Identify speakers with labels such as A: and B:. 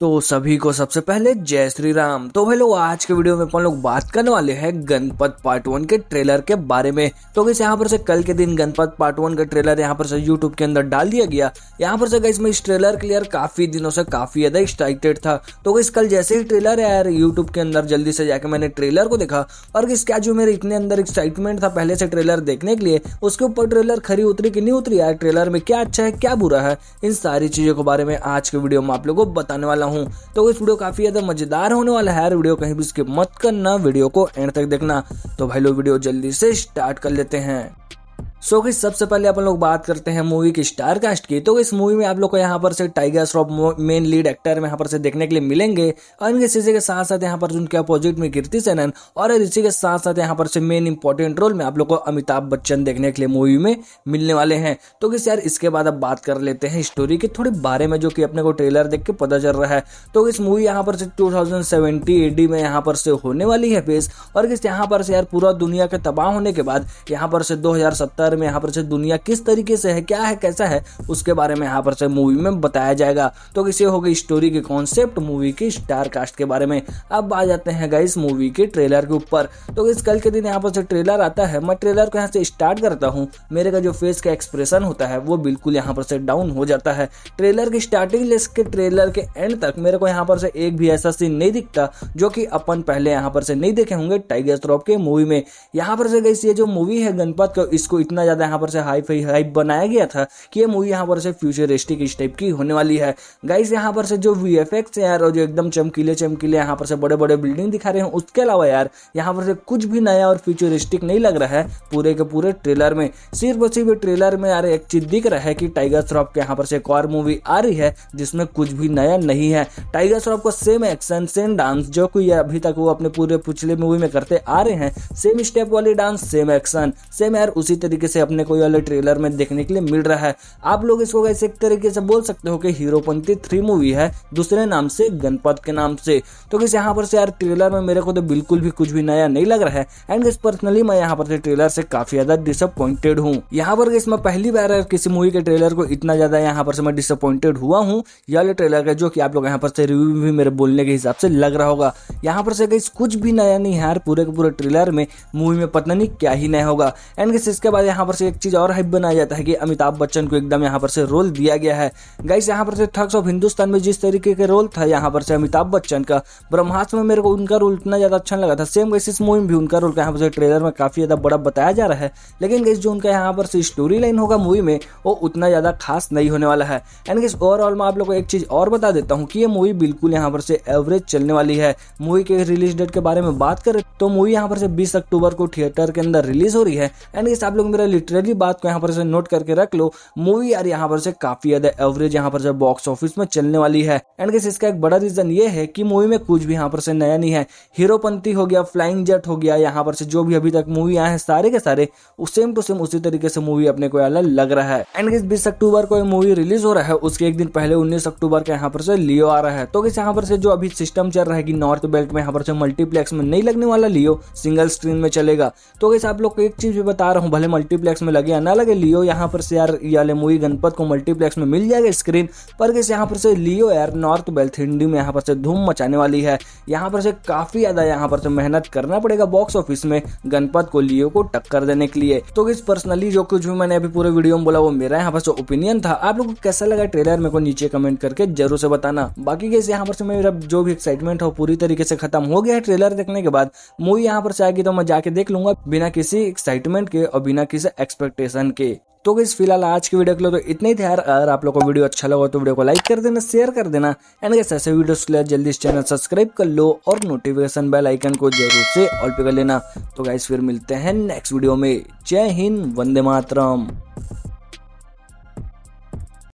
A: तो सभी को सबसे पहले जय श्री राम तो भाई लोग आज के वीडियो में अपन लोग बात करने वाले हैं गणपत पार्ट वन के ट्रेलर के बारे में तो गैस यहाँ पर से कल के दिन गणपत पार्ट वन का ट्रेलर यहाँ पर से यूट्यूब के अंदर डाल दिया गया यहाँ पर से गैस मैं इस ट्रेलर के लिए काफी दिनों से काफी ज्यादा एक्साइटेड था तो गैस कल जैसे ही ट्रेलर है यार यूट्यूब के अंदर जल्दी से जाकर मैंने ट्रेलर को देखा और क्या जो मेरे इतने अंदर एक्साइटमेंट था पहले से ट्रेलर देखने के लिए उसके ऊपर ट्रेलर खरी उतरी कि नहीं उतरी यार ट्रेलर में क्या अच्छा है क्या बुरा है इन सारी चीजों के बारे में आज के वीडियो में आप लोग को बताने वाला वाला हूँ तो इस वीडियो काफ़ी ज़्यादा मज़ेदार होने वाला है वीडियो कहीं भी स्किप मत करना वीडियो को एंड तक देखना तो भाई लोग वीडियो जल्दी से स्टार्ट कर लेते हैं सो so, सबसे पहले अपन लोग बात करते हैं मूवी की स्टार कास्ट की तो इस मूवी में आप लोग को यहाँ पर से Tiger Shroff main lead actor में यहाँ पर से देखने के लिए मिलेंगे और इनके शीशे के साथ साथ यहाँ पर उनके अपोजिट में कीर्ति सेनन और इसी के साथ साथ यहाँ पर से मेन इंपॉर्टेंट रोल में आप लोग को अमिताभ बच्चन देखने के लिए मूवी में मिलने वाले हैं तो किस यार इसके बाद अब बात कर लेते हैं स्टोरी के थोड़े बारे में जो कि अपने को ट्रेलर देख के पता चल रहा है तो इस मूवी यहाँ पर से टू थाउजेंड एडी में यहाँ पर से होने वाली है पेस और किस यहाँ पर से यार पूरा दुनिया के तबाह होने के बाद यहाँ पर से दो बारे में यहाँ पर दुनिया किस तरीके से है क्या है कैसा है उसके बारे में यहाँ पर मूवी में बताया जाएगा तो किसी हो गई स्टोरी के कॉन्सेप्ट मूवी के स्टार कास्ट के बारे में अब आ जाते हैं गाइस मूवी के ट्रेलर के ऊपर तो इस कल के दिन यहाँ पर से ट्रेलर आता है मैं ट्रेलर को यहाँ से स्टार्ट करता हूँ मेरे का जो फेस का एक्सप्रेशन होता है वो बिल्कुल यहाँ पर से डाउन हो जाता है ट्रेलर की स्टार्टिंग लिस्ट के ट्रेलर के एंड तक मेरे को यहाँ पर से एक भी ऐसा सीन नहीं दिखता जो कि अपन पहले यहाँ पर से नहीं देखे होंगे टाइगर श्रॉफ के मूवी में यहाँ पर से गई ये जो मूवी है गणपत का इसको इतना इतना ज़्यादा यहाँ पर से हाइप हाइप बनाया गया था कि ये मूवी यहाँ पर से फ्यूचरिस्टिक इस टाइप की होने वाली है गाइस यहाँ पर से जो वी एफ एक्स है यार और जो एकदम चमकीले चमकीले यहाँ पर से बड़े बड़े बिल्डिंग दिखा रहे हैं उसके अलावा यार यहाँ पर से कुछ भी नया और फ्यूचरिस्टिक नहीं लग रहा है पूरे के पूरे ट्रेलर में सिर्फ सिर्फ ट्रेलर में यार एक चीज दिख रहा है कि टाइगर श्रॉफ के यहाँ पर से एक और मूवी आ रही है जिसमें कुछ भी नया नहीं है टाइगर श्रॉफ का सेम एक्शन सेम डांस जो कि अभी तक वो अपने पूरे पिछले मूवी में करते आ रहे हैं सेम स्टेप वाली डांस सेम एक्शन सेम यार उसी तरीके तरीके से अपने कोई वाले ट्रेलर में देखने के लिए मिल रहा है आप लोग इसको कैसे एक तरीके से बोल सकते हो कि हीरोपंथी थ्री मूवी है दूसरे नाम से गणपत के नाम से तो किस यहाँ पर से यार ट्रेलर में मेरे को तो बिल्कुल भी कुछ भी नया नहीं लग रहा है एंड किस पर्सनली मैं यहाँ पर से ट्रेलर से काफी ज्यादा डिसअपॉइंटेड हूँ यहाँ पर इसमें पहली बार किसी मूवी के ट्रेलर को इतना ज्यादा यहाँ पर से मैं डिसअपॉइंटेड हुआ हूँ यह वाले ट्रेलर का जो कि आप लोग यहाँ पर से रिव्यू भी मेरे बोलने के हिसाब से लग रहा होगा यहाँ पर से कुछ भी नया नहीं यार पूरे के पूरे ट्रेलर में मूवी में पता नहीं क्या ही नया होगा एंड इसके बाद यहाँ पर से एक चीज़ और हाइप बनाया जाता है कि अमिताभ बच्चन को एकदम यहाँ पर से रोल दिया गया है गाइस यहाँ पर से थग्स ऑफ हिंदुस्तान में जिस तरीके का रोल था यहाँ पर से अमिताभ बच्चन का ब्रह्मास्त्र में मेरे को उनका रोल इतना ज़्यादा अच्छा लगा था सेम वैसे इस मूवी में भी उनका रोल यहाँ पर से ट्रेलर में काफ़ी ज़्यादा बड़ा बताया जा रहा है लेकिन गाइस जो उनका यहाँ पर से स्टोरी लाइन होगा मूवी में वो उतना ज़्यादा खास नहीं होने वाला है एंड गाइस ओवरऑल मैं आप लोग को एक चीज़ और बता देता हूँ कि ये मूवी बिल्कुल यहाँ पर से एवरेज चलने वाली है मूवी के रिलीज डेट के बारे में बात करें तो मूवी यहाँ पर से बीस अक्टूबर को थिएटर के अंदर रिलीज हो रही है एंड गाइस आप लोग है लिटरली बात को यहाँ पर से नोट करके रख लो मूवी यार यहाँ पर से काफी ज्यादा एवरेज यहाँ पर से बॉक्स ऑफिस में चलने वाली है एंड गेस इसका एक बड़ा रीजन ये है कि मूवी में कुछ भी यहाँ पर से नया नहीं है हीरोपंथी हो गया फ्लाइंग जेट हो गया यहाँ पर से जो भी अभी तक मूवी आए हैं सारे के सारे सेम टू सेम उसी तरीके से मूवी अपने को अलग लग रहा है एंड गेस बीस अक्टूबर को मूवी रिलीज हो रहा है उसके एक दिन पहले उन्नीस अक्टूबर के यहाँ पर से लियो आ रहा है तो किस यहाँ पर से जो अभी सिस्टम चल रहा है की नॉर्थ बेल्ट में यहाँ पर से मल्टीप्लेक्स में नहीं लगने वाला लियो सिंगल स्क्रीन में चलेगा तो कैसे आप लोग को एक चीज भी बता रहा हूँ भले मल्टी मल्टीप्लेक्स में लगे ना लगे लियो यहाँ पर से यार ये मूवी गणपत को मल्टीप्लेक्स में मिल जाएगा स्क्रीन पर किस यहाँ पर से लियो यार नॉर्थ बेल्थ हिंडी में यहाँ पर से धूम मचाने वाली है यहाँ पर से काफी ज्यादा यहाँ पर से मेहनत करना पड़ेगा बॉक्स ऑफिस में गणपत को लियो को टक्कर देने के लिए तो किस पर्सनली जो कुछ भी मैंने अभी पूरे वीडियो में बोला वो मेरा यहाँ पर से ओपिनियन था आप लोग को कैसा लगा ट्रेलर मेरे को नीचे कमेंट करके जरूर से बताना बाकी कैसे यहाँ पर से मेरा जो भी एक्साइटमेंट है पूरी तरीके से खत्म हो गया है ट्रेलर देखने के बाद मूवी यहाँ पर से आएगी तो मैं जाके देख लूंगा बिना किसी एक्साइटमेंट के और बिना किसी इस एक्सपेक्टेशन के तो इस फिलहाल आज की वीडियो के लिए तो इतना ही था यार अगर आप लोग को वीडियो अच्छा लगा तो वीडियो को लाइक कर देना शेयर कर देना एंड कैसे ऐसे वीडियोस के लिए जल्दी इस चैनल सब्सक्राइब कर लो और नोटिफिकेशन बेल आइकन को जरूर से ऑल पे कर लेना तो गाइस फिर मिलते हैं नेक्स्ट वीडियो में जय हिंद वंदे मातरम